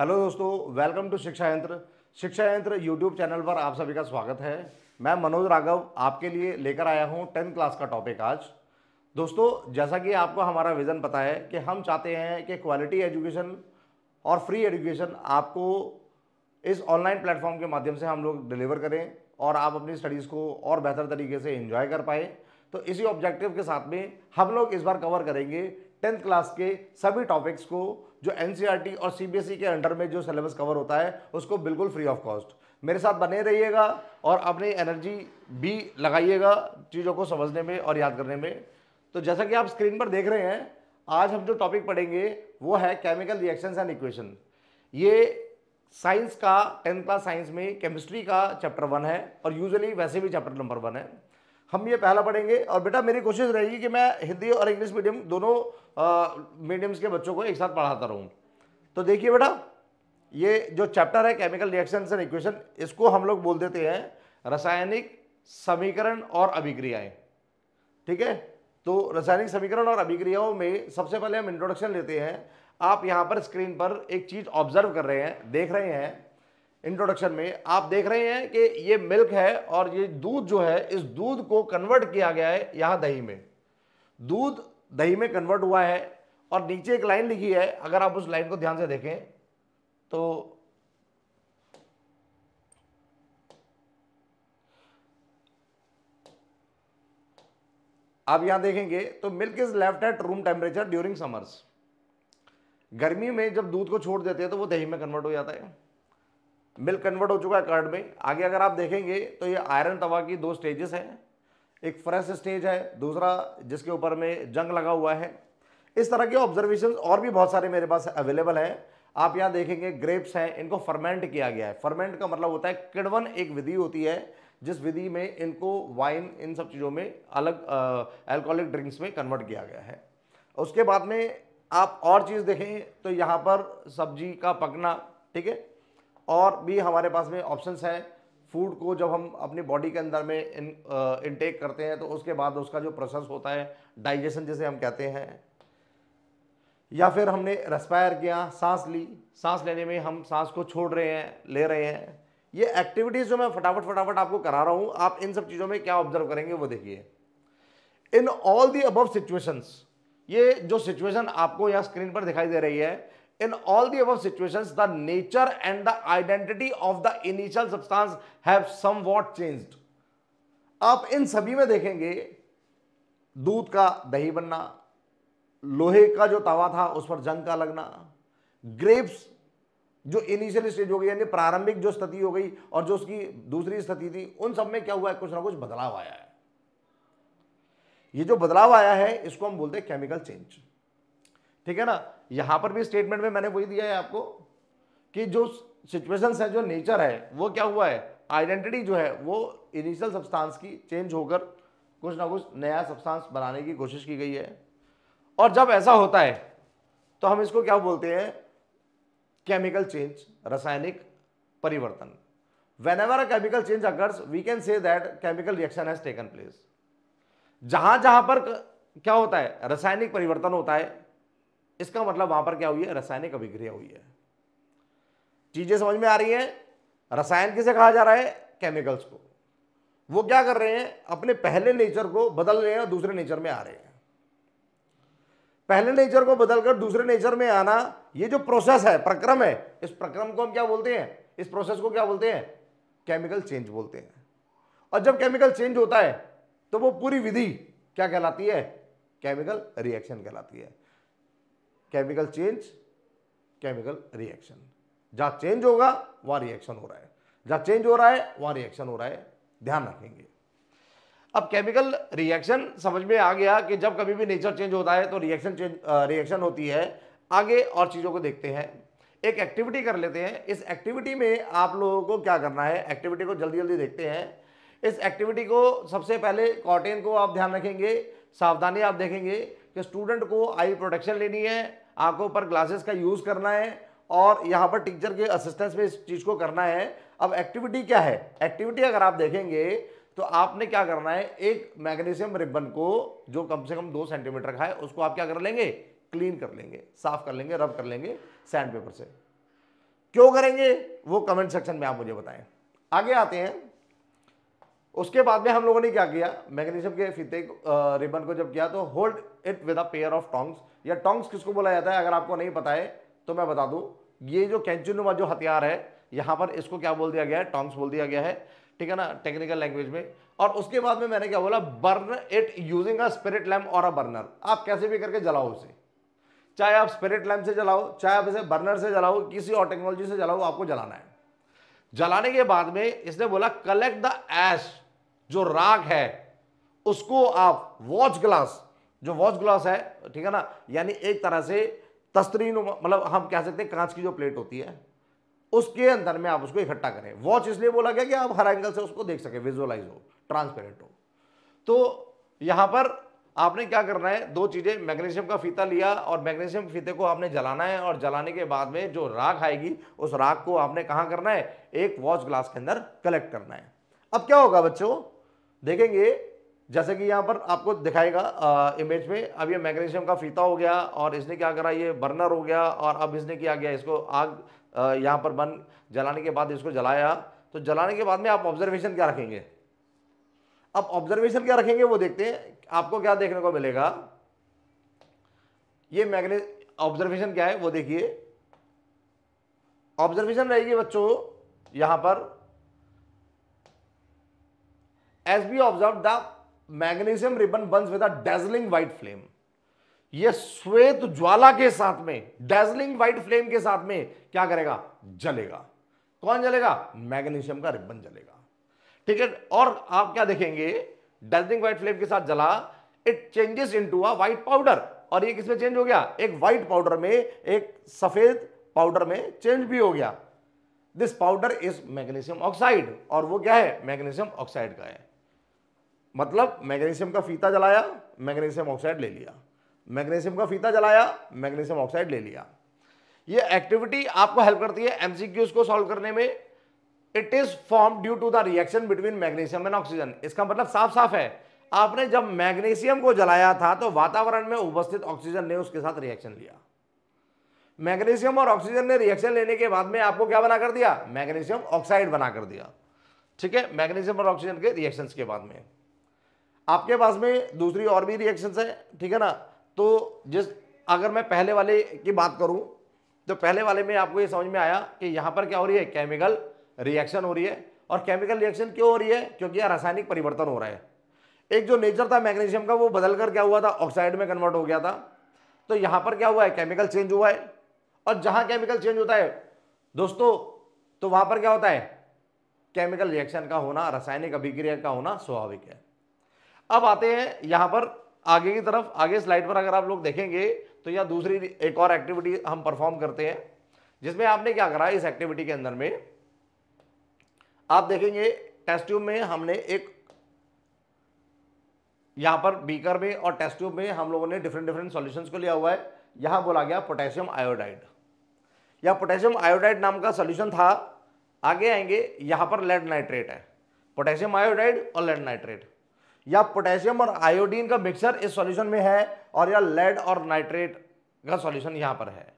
hello दोस्तों welcome to शिक्षा यंत्र शिक्षा यंत्र यूट्यूब चैनल पर आप सभी का स्वागत है मैं मनोज राघव आपके लिए लेकर आया हूं टेंथ क्लास का टॉपिक आज दोस्तों जैसा कि आपको हमारा विज़न पता है कि हम चाहते हैं कि क्वालिटी एजुकेशन और फ्री एजुकेशन आपको इस ऑनलाइन प्लेटफॉर्म के माध्यम से हम लोग डिलीवर करें और आप अपनी स्टडीज़ को और बेहतर तरीके से इन्जॉय कर पाए तो इसी ऑब्जेक्टिव के साथ में हम लोग इस बार कवर करेंगे टेंथ क्लास के सभी टॉपिक्स को जो एन e और सी e के अंडर में जो सिलेबस कवर होता है उसको बिल्कुल फ्री ऑफ कॉस्ट मेरे साथ बने रहिएगा और अपनी एनर्जी भी लगाइएगा चीज़ों को समझने में और याद करने में तो जैसा कि आप स्क्रीन पर देख रहे हैं आज हम जो टॉपिक पढ़ेंगे वो है केमिकल रिएक्शंस एंड इक्वेशन ये साइंस का टेंथ क्लास साइंस में केमिस्ट्री का चैप्टर वन है और यूजुअली वैसे भी चैप्टर नंबर वन है हम ये पहला पढ़ेंगे और बेटा मेरी कोशिश रहेगी कि मैं हिंदी और इंग्लिश मीडियम दोनों मीडियम्स के बच्चों को एक साथ पढ़ाता रहूँ तो देखिए बेटा ये जो चैप्टर है केमिकल रिएक्शन एंड इक्वेशन इसको हम लोग बोल देते हैं रासायनिक समीकरण और अभिक्रियाएं ठीक है तो रासायनिक समीकरण और अभिक्रियाओं में सबसे पहले हम इंट्रोडक्शन लेते हैं आप यहाँ पर स्क्रीन पर एक चीज़ ऑब्जर्व कर रहे हैं देख रहे हैं इंट्रोडक्शन में आप देख रहे हैं कि ये मिल्क है और ये दूध जो है इस दूध को कन्वर्ट किया गया है यहाँ दही में दूध दही में कन्वर्ट हुआ है और नीचे एक लाइन लिखी है अगर आप उस लाइन को ध्यान से देखें तो आप यहां देखेंगे तो milk is left at room temperature during summers गर्मी में जब दूध को छोड़ देते हैं तो वो दही में कन्वर्ट हो जाता है मिल्क कन्वर्ट हो चुका है कार्ड में आगे अगर आप देखेंगे तो ये आयरन तवा की दो स्टेजेस हैं एक फ्रेश स्टेज है दूसरा जिसके ऊपर में जंग लगा हुआ है इस तरह के ऑब्जर्वेशन और भी बहुत सारे मेरे पास अवेलेबल हैं आप यहाँ देखेंगे ग्रेप्स हैं इनको फर्मेंट किया गया है फर्मेंट का मतलब होता है किड़वन एक विधि होती है जिस विधि में इनको वाइन इन सब चीज़ों में अलग अल्कोहलिक ड्रिंक्स में कन्वर्ट किया गया है उसके बाद में आप और चीज़ देखें तो यहाँ पर सब्जी का पकना ठीक है और भी हमारे पास में ऑप्शंस हैं फूड को जब हम अपनी बॉडी के अंदर में इन इनटेक करते हैं तो उसके बाद उसका जो प्रोसेस होता है डाइजेशन जैसे हम कहते हैं या फिर हमने रेस्पायर किया सांस ली सांस लेने में हम सांस को छोड़ रहे हैं ले रहे हैं ये एक्टिविटीज़ जो मैं फटाफट फटाफट आपको करा रहा हूँ आप इन सब चीज़ों में क्या ऑब्जर्व करेंगे वो देखिए in all the above situations ये जो सिचुएशन आपको यहाँ स्क्रीन पर दिखाई दे रही है in all the above situations the nature and the identity of the initial substance have somewhat changed आप इन सभी में देखेंगे दूध का दही बनना लोहे का जो तवा था उस पर जंग का लगना ग्रेप्स जो इनिशियल स्टेज हो गई यानी प्रारंभिक जो स्थिति हो गई और जो उसकी दूसरी स्थिति थी उन सब में क्या हुआ है कुछ ना कुछ बदलाव आया है ये जो बदलाव आया है इसको हम बोलते हैं केमिकल चेंज ठीक है ना यहां पर भी स्टेटमेंट में मैंने वही दिया है आपको कि जो सिचुएशन है जो नेचर है वो क्या हुआ है आइडेंटिटी जो है वो इनिशियल सब्सटेंस की चेंज होकर कुछ ना कुछ नया सब्सटेंस बनाने की कोशिश की गई है और जब ऐसा होता है तो हम इसको क्या बोलते हैं केमिकल चेंज रासायनिक परिवर्तन whenever a chemical change occurs we can say that chemical reaction has taken place जहां जहां पर क्या होता है रासायनिक परिवर्तन होता है इसका मतलब वहां पर क्या हुई है रासायनिक अभिक्रिया हुई है चीज़ें समझ में आ रही हैं रसायन किसे कहा जा रहा है केमिकल्स को वो क्या कर रहे हैं अपने पहले नेचर को बदल रहे हैं और दूसरे नेचर में आ रहे हैं पहले नेचर को बदलकर दूसरे नेचर में आना ये जो प्रोसेस है प्रक्रम है इस प्रक्रम को हम क्या बोलते हैं इस प्रोसेस को क्या बोलते हैं केमिकल चेंज बोलते हैं और जब केमिकल चेंज होता है तो वो पूरी विधि क्या कहलाती है केमिकल रिएक्शन कहलाती है केमिकल चेंज केमिकल रिएक्शन जहाँ चेंज होगा वहां रिएक्शन हो रहा है जहाँ चेंज हो रहा है वहां रिएक्शन हो रहा है ध्यान रखेंगे अब केमिकल रिएक्शन समझ में आ गया कि जब कभी भी नेचर चेंज होता है तो रिएक्शन चेंज रिएक्शन होती है आगे और चीज़ों को देखते हैं एक एक्टिविटी कर लेते हैं इस एक्टिविटी में आप लोगों को क्या करना है एक्टिविटी को जल्दी जल्दी देखते हैं इस एक्टिविटी को सबसे पहले कॉटेन को आप ध्यान रखेंगे सावधानी आप देखेंगे कि स्टूडेंट को आई प्रोटेक्शन लेनी है आंखों पर ग्लासेस का यूज़ करना है और यहाँ पर टीचर के असिस्टेंस में इस चीज़ को करना है अब एक्टिविटी क्या है एक्टिविटी अगर आप देखेंगे तो आपने क्या करना है एक मैग्नीशियम रिबन को जो कम से कम दो सेंटीमीटर का है उसको आप क्या कर लेंगे क्लीन कर लेंगे साफ कर लेंगे रब कर लेंगे सैंड पेपर से क्यों करेंगे वो कमेंट सेक्शन में आप मुझे बताएं आगे आते हैं उसके बाद में हम लोगों ने क्या किया मैग्नीशियम के फीते रिबन को जब किया तो hold it with a pair of tongs या टोंग्स किसको बोला जाता है अगर आपको नहीं पता है तो मैं बता दूं ये जो कैंचुनुमा जो हथियार है यहाँ पर इसको क्या बोल दिया गया है टोंग्स बोल दिया गया है ठीक है ना टेक्निकल लैंग्वेज में और उसके बाद में मैंने क्या बोला burn it using a spirit lamp और अ बर्नर आप कैसे भी करके जलाओ उसे चाहे आप स्पिरिट लैम्प से जलाओ चाहे आप इसे बर्नर से जलाओ किसी और टेक्नोलॉजी से जलाओ आपको जलाना है जलाने के बाद में इसने बोला कलेक्ट द एश जो राग है उसको आप वॉच ग्लास जो वॉच ग्लास है ठीक है ना यानी एक तरह से तस्तरीन मतलब हम कह सकते हैं कांच की जो प्लेट होती है उसके अंदर में आप उसको इकट्ठा करें वॉच इसलिए बोला गया कि आप हर एंगल से उसको देख सके विजुअलाइज हो ट्रांसपेरेंट हो तो यहां पर आपने क्या करना है दो चीज़ें मैग्नीशियम का फीता लिया और मैग्नीशियम फीते को आपने जलाना है और जलाने के बाद में जो राख आएगी उस राख को आपने कहा करना है एक वॉच ग्लास के अंदर कलेक्ट करना है अब क्या होगा बच्चों देखेंगे जैसे कि यहाँ पर आपको दिखाएगा आ, इमेज में अब ये मैग्नीशियम का फीता हो गया और इसने क्या करा ये बर्नर हो गया और अब इसने क्या किया इसको आग यहाँ पर बन जलाने के बाद इसको जलाया तो जलाने के बाद में आप ऑब्जर्वेशन क्या रखेंगे अब ऑब्जर्वेशन क्या रखेंगे वो देखते हैं आपको क्या देखने को मिलेगा ये मैग्ने ऑब्जर्वेशन क्या है वो देखिए ऑब्जर्वेशन रहेगी बच्चों यहाँ पर as we observe the magnesium ribbon burns with a dazzling white flame ये श्वेत ज्वाला के साथ में डेजलिंग व्हाइट फ्लेम के साथ में क्या करेगा जलेगा कौन जलेगा मैग्नीशियम का रिबन जलेगा ठीक है और आप क्या देखेंगे डेजलिंग व्हाइट फ्लेम के साथ जला it changes into a white powder और ये किसमें चेंज हो गया एक व्हाइट पाउडर में एक सफेद पाउडर में चेंज भी हो गया this powder is magnesium oxide और वो क्या है मैग्नीशियम ऑक्साइड का है मतलब मैग्नीशियम का फीता जलाया मैग्नीशियम ऑक्साइड ले लिया मैग्नीशियम का फीता जलाया मैग्नीशियम ऑक्साइड ले लिया ये एक्टिविटी आपको हेल्प करती है एमसीक्यूज को सॉल्व करने में it is form due to the reaction between magnesium and oxygen इसका मतलब साफ साफ है आपने जब मैग्नीशियम को जलाया था तो वातावरण में उपस्थित ऑक्सीजन ने उसके साथ रिएक्शन लिया मैग्नीशियम और ऑक्सीजन ने रिएक्शन लेने के बाद में आपको क्या बना कर दिया मैग्नीशियम ऑक्साइड बना कर दिया ठीक है मैग्नीशियम और ऑक्सीजन के रिएक्शंस के बाद में आपके पास में दूसरी और भी रिएक्शंस है ठीक है ना तो जिस अगर मैं पहले वाले की बात करूं तो पहले वाले में आपको ये समझ में आया कि यहाँ पर क्या हो रही है केमिकल रिएक्शन हो रही है और केमिकल रिएक्शन क्यों हो रही है क्योंकि यहाँ रासायनिक परिवर्तन हो रहा है एक जो नेचर था मैग्नीशियम का वो बदल कर क्या हुआ था ऑक्साइड में कन्वर्ट हो गया था तो यहाँ पर क्या हुआ है केमिकल चेंज हुआ है और जहाँ केमिकल चेंज होता है दोस्तों तो वहाँ पर क्या होता है केमिकल रिएक्शन का होना रासायनिक अभिक्रिया का होना स्वाभाविक है अब आते हैं यहां पर आगे की तरफ आगे स्लाइड पर अगर आप लोग देखेंगे तो यह दूसरी एक और एक्टिविटी हम परफॉर्म करते हैं जिसमें आपने क्या करा इस एक्टिविटी के अंदर में आप देखेंगे टेस्ट ट्यूब में हमने एक यहां पर बीकर में और टेस्ट ट्यूब में हम लोगों ने डिफरेंट डिफरेंट सॉल्यूशंस को लिया हुआ है यहां बोला गया पोटेशियम आयोडाइड या पोटेशियम आयोडाइड नाम का सोल्यूशन था आगे आएंगे यहां पर लेड नाइट्रेट है पोटेशियम आयोडाइड और लेड नाइट्रेट या पोटेशियम और आयोडीन का मिक्सचर इस सॉल्यूशन में है और या लेड और नाइट्रेट का सॉल्यूशन यहाँ पर है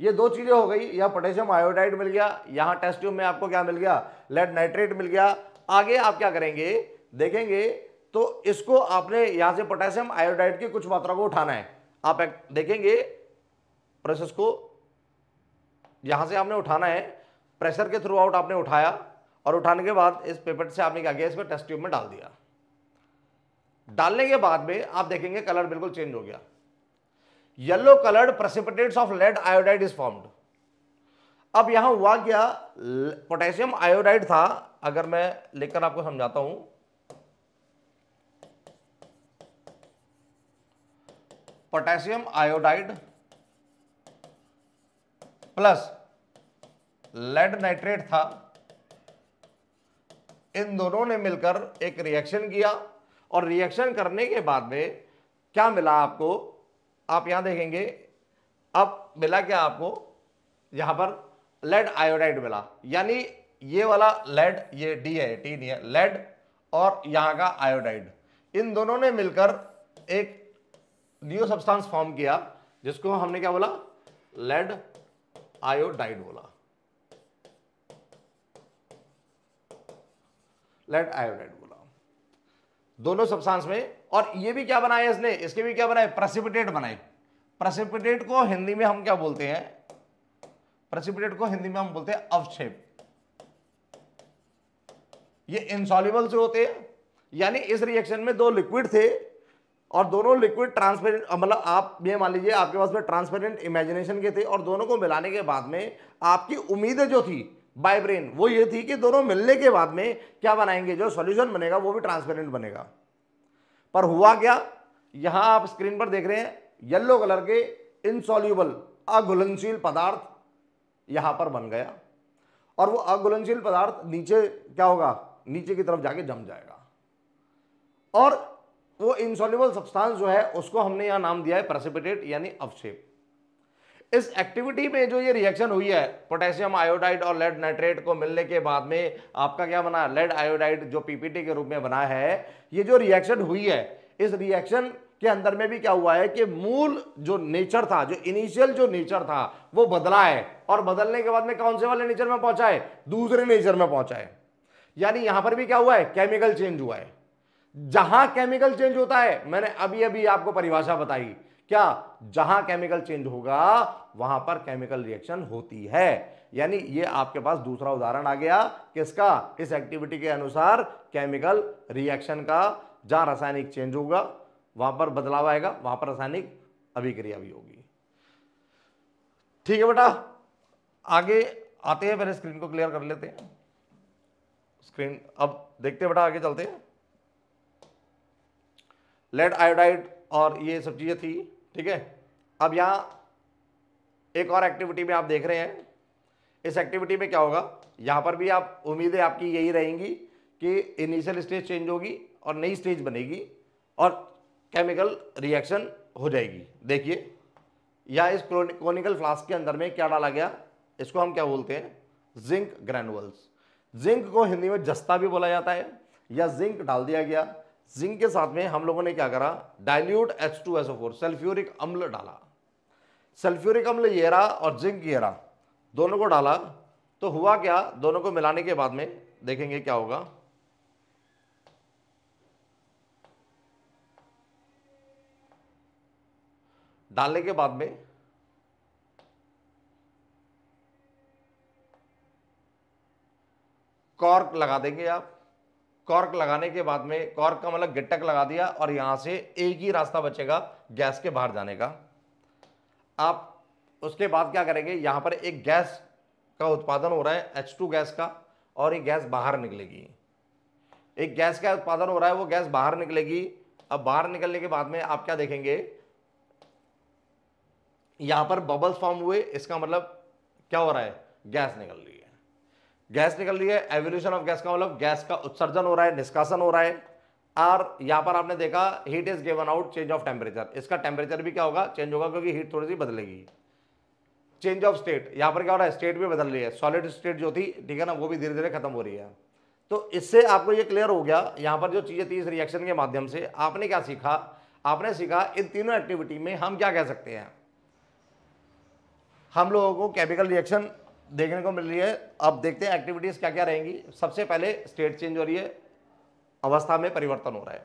ये दो चीज़ें हो गई या पोटेशियम आयोडाइड मिल गया यहाँ टेस्ट ट्यूब में आपको क्या मिल गया लेड नाइट्रेट मिल गया आगे आप क्या करेंगे देखेंगे तो इसको आपने यहाँ से पोटेशियम आयोडाइड की कुछ मात्रा को उठाना है आप देखेंगे प्रोसेस को यहाँ से आपने उठाना है प्रेशर के थ्रू आउट आपने उठाया और उठाने के बाद इस पेपर से आपने क्या किया इसमें टेस्ट ट्यूब में डाल दिया डालने के बाद में आप देखेंगे कलर बिल्कुल चेंज हो गया yellow coloured precipitates of lead iodide is formed अब यहां हुआ क्या पोटेशियम आयोडाइड था अगर मैं लेकर आपको समझाता हूं potassium iodide plus lead nitrate था इन दोनों ने मिलकर एक रिएक्शन किया और रिएक्शन करने के बाद में क्या मिला आपको आप यहां देखेंगे अब मिला क्या आपको यहां पर लेड आयोडाइड मिला यानी ये वाला लेड ये डी है टी नहीं है लेड और यहां का आयोडाइड इन दोनों ने मिलकर एक न्यू सब्सटेंस फॉर्म किया जिसको हमने क्या बोला लेड आयोडाइड बोला लेड आयोडाइड दोनों सब्सटेंस में और ये भी क्या बनाया इसने इसके भी क्या बनाए प्रसिपिटेट बनाए प्रसिपिटेट को हिंदी में हम क्या बोलते हैं प्रसिपिटेट को हिंदी में हम बोलते हैं अवक्षेप ये इंसॉल्यूबल से होते हैं यानी इस रिएक्शन में दो लिक्विड थे और दोनों लिक्विड ट्रांसपेरेंट मतलब आप ये मान लीजिए आपके पास में ट्रांसपेरेंट इमेजिनेशन के थे और दोनों को मिलाने के बाद में आपकी उम्मीदें जो थी बाइब्रेन वो ये थी कि दोनों मिलने के बाद में क्या बनाएंगे जो सॉल्यूशन बनेगा वो भी ट्रांसपेरेंट बनेगा पर हुआ क्या यहां आप स्क्रीन पर देख रहे हैं येलो कलर के इनसॉल्यूबल अघुलनशील पदार्थ यहां पर बन गया और वो अघुलनशील पदार्थ नीचे क्या होगा नीचे की तरफ जाके जम जाएगा और वो इनसॉल्यूबल सब्सटेंस जो है उसको हमने यहां नाम दिया है प्रेसिपिटेट यानी अवक्षेप इस एक्टिविटी में जो ये रिएक्शन हुई है पोटेशियम आयोडाइड और लेड नाइट्रेट को मिलने के बाद में आपका क्या बना लेड आयोडाइड जो पीपीटी के रूप में बना है ये जो रिएक्शन हुई है इस रिएक्शन के अंदर में भी क्या हुआ है कि मूल जो नेचर था जो इनिशियल जो नेचर था वो बदला है और बदलने के बाद में कौन से वाले नेचर में पहुंचा है दूसरे नेचर में पहुंचा है यानी यहां पर भी क्या हुआ है केमिकल चेंज हुआ है जहां केमिकल चेंज होता है मैंने अभी अभी आपको परिभाषा बताई क्या जहां केमिकल चेंज होगा वहां पर केमिकल रिएक्शन होती है यानी ये आपके पास दूसरा उदाहरण आ गया किसका इस एक्टिविटी के अनुसार केमिकल रिएक्शन का जहां रासायनिक चेंज होगा वहां पर बदलाव आएगा वहां पर रासायनिक अभिक्रिया भी होगी ठीक है बेटा आगे आते हैं पहले स्क्रीन को क्लियर कर लेते हैं स्क्रीन अब देखते बेटा आगे चलते हैं लेड आयोडाइड और ये सब चीज़ें थी ठीक है अब यहाँ एक और एक्टिविटी में आप देख रहे हैं इस एक्टिविटी में क्या होगा यहाँ पर भी आप उम्मीदें आपकी यही रहेंगी कि इनिशियल स्टेज चेंज होगी और नई स्टेज बनेगी और केमिकल रिएक्शन हो जाएगी देखिए या इस क्रोनिकल फ्लास्क के अंदर में क्या डाला गया इसको हम क्या बोलते हैं जिंक ग्रैनुअल्स जिंक को हिंदी में जस्ता भी बोला जाता है या जिंक डाल दिया गया जिंक के साथ में हम लोगों ने क्या करा dilute H two SO four sulphuric अम्ल डाला सल्फ्यूरिक अम्ल ये रहा और जिंक ये रहा दोनों को डाला तो हुआ क्या दोनों को मिलाने के बाद में देखेंगे क्या होगा डालने के बाद में कॉर्क लगा देंगे आप कॉर्क लगाने के बाद में कॉर्क का मतलब गिट्टक लगा दिया और यहाँ से एक ही रास्ता बचेगा गैस के बाहर जाने का आप उसके बाद क्या करेंगे यहाँ पर एक गैस का उत्पादन हो रहा है एच टू गैस का और ये गैस बाहर निकलेगी एक गैस का उत्पादन हो रहा है वो गैस बाहर निकलेगी अब बाहर निकलने के बाद में आप क्या देखेंगे यहाँ पर बबल्स फॉर्म हुए इसका मतलब क्या हो रहा है गैस निकल रही गैस निकल रही है एवोल्यूशन ऑफ गैस का मतलब गैस का उत्सर्जन हो रहा है निष्कासन हो रहा है और यहाँ पर आपने देखा heat is given out change of temperature इसका टेम्परेचर भी क्या होगा चेंज होगा क्योंकि हीट थोड़ी सी बदलेगी चेंज ऑफ स्टेट यहाँ पर क्या हो रहा है स्टेट भी बदल रही है सॉलिड स्टेट जो थी ठीक है ना वो भी धीरे धीरे खत्म हो रही है तो इससे आपको ये क्लियर हो गया यहाँ पर जो चीज़ें थी इस रिएक्शन के माध्यम से आपने क्या सीखा आपने सीखा इन तीनों एक्टिविटी में हम क्या कह सकते हैं हम लोगों को केमिकल रिएक्शन देखने को मिल रही है अब देखते हैं एक्टिविटीज़ क्या क्या रहेंगी सबसे पहले स्टेट चेंज हो रही है अवस्था में परिवर्तन हो रहा है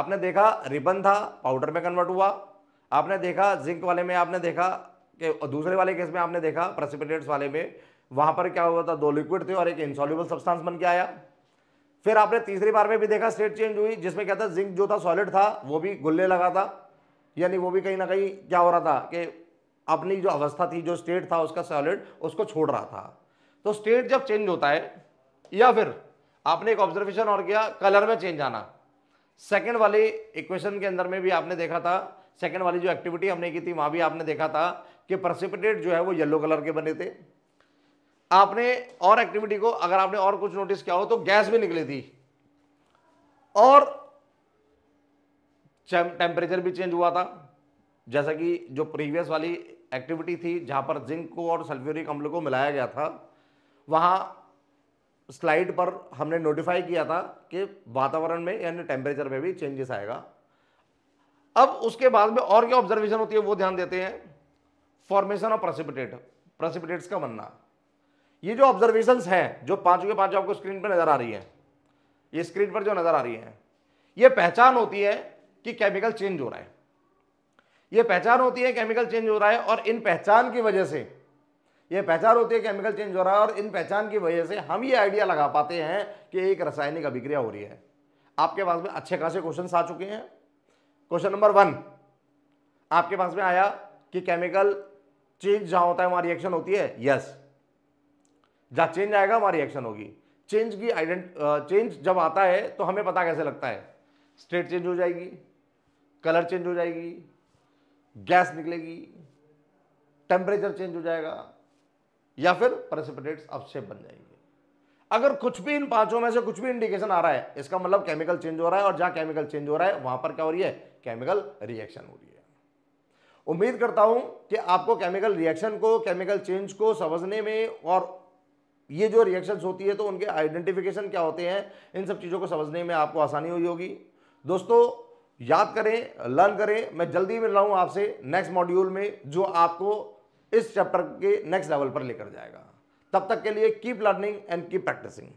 आपने देखा रिबन था पाउडर में कन्वर्ट हुआ आपने देखा जिंक वाले में आपने देखा कि दूसरे वाले केस में आपने देखा प्रेसिपिटेट्स वाले में वहाँ पर क्या हुआ था दो लिक्विड थे और एक इंसॉल्यूबल सब्सटेंस बन के आया फिर आपने तीसरी बार में भी देखा स्टेट चेंज हुई जिसमें क्या था जिंक जो था सॉलिड था वो भी गुल्ले लगा था यानी वो भी कहीं ना कहीं क्या हो रहा था कि अपनी जो अवस्था थी जो स्टेट था उसका सॉलिड उसको छोड़ रहा था तो स्टेट जब चेंज होता है या फिर आपने एक ऑब्जर्वेशन और किया कलर में चेंज आना सेकेंड वाली इक्वेशन के अंदर में भी आपने देखा था सेकेंड वाली जो एक्टिविटी हमने की थी वहाँ भी आपने देखा था कि प्रसिपिटेट जो है वो येलो कलर के बने थे आपने और एक्टिविटी को अगर आपने और कुछ नोटिस किया हो तो गैस भी निकली थी और टेम्परेचर भी चेंज हुआ था जैसा कि जो प्रीवियस वाली एक्टिविटी थी जहाँ पर जिंक को और सल्फ्यूरिक अम्ल को मिलाया गया था वहाँ स्लाइड पर हमने नोटिफाई किया था कि वातावरण में यानी टेम्परेचर में भी चेंजेस आएगा अब उसके बाद में और क्या ऑब्जर्वेशन होती है वो ध्यान देते हैं फॉर्मेशन ऑफ प्रसिपिटेट प्रसिपिटेट्स का बनना ये जो ऑब्जर्वेशंस हैं जो पांचों के पांच आपको स्क्रीन पर नज़र आ रही है ये स्क्रीन पर जो नज़र आ रही है ये पहचान होती है कि केमिकल चेंज हो रहा है ये पहचान होती है केमिकल चेंज हो रहा है और इन पहचान की वजह से ये पहचान होती है केमिकल चेंज हो रहा है और इन पहचान की वजह से हम ये आइडिया लगा पाते हैं कि एक रासायनिक अभिक्रिया हो रही है आपके पास में अच्छे खासे क्वेश्चन आ चुके हैं क्वेश्चन नंबर वन आपके पास में आया कि केमिकल चेंज जहाँ होता है वहाँ रिएक्शन होती है यस जहाँ चेंज आएगा वहाँ रिएक्शन होगी चेंज की आइडेंट चेंज जब आता है तो हमें पता कैसे लगता है स्टेट चेंज हो जाएगी कलर चेंज हो जाएगी गैस निकलेगी टेम्परेचर चेंज हो जाएगा या फिर प्रेसिपिटेट्स अवशेप बन जाएंगे अगर कुछ भी इन पांचों में से कुछ भी इंडिकेशन आ रहा है इसका मतलब केमिकल चेंज हो रहा है और जहां केमिकल चेंज हो रहा है वहां पर क्या हो रही है केमिकल रिएक्शन हो रही है उम्मीद करता हूं कि आपको केमिकल रिएक्शन को केमिकल चेंज को समझने में और ये जो रिएक्शंस होती है तो उनके आइडेंटिफिकेशन क्या होते हैं इन सब चीज़ों को समझने में आपको आसानी हुई होगी दोस्तों याद करें लर्न करें मैं जल्दी मिल रहा हूँ आपसे नेक्स्ट मॉड्यूल में जो आपको इस चैप्टर के नेक्स्ट लेवल पर लेकर जाएगा तब तक के लिए keep learning and keep practising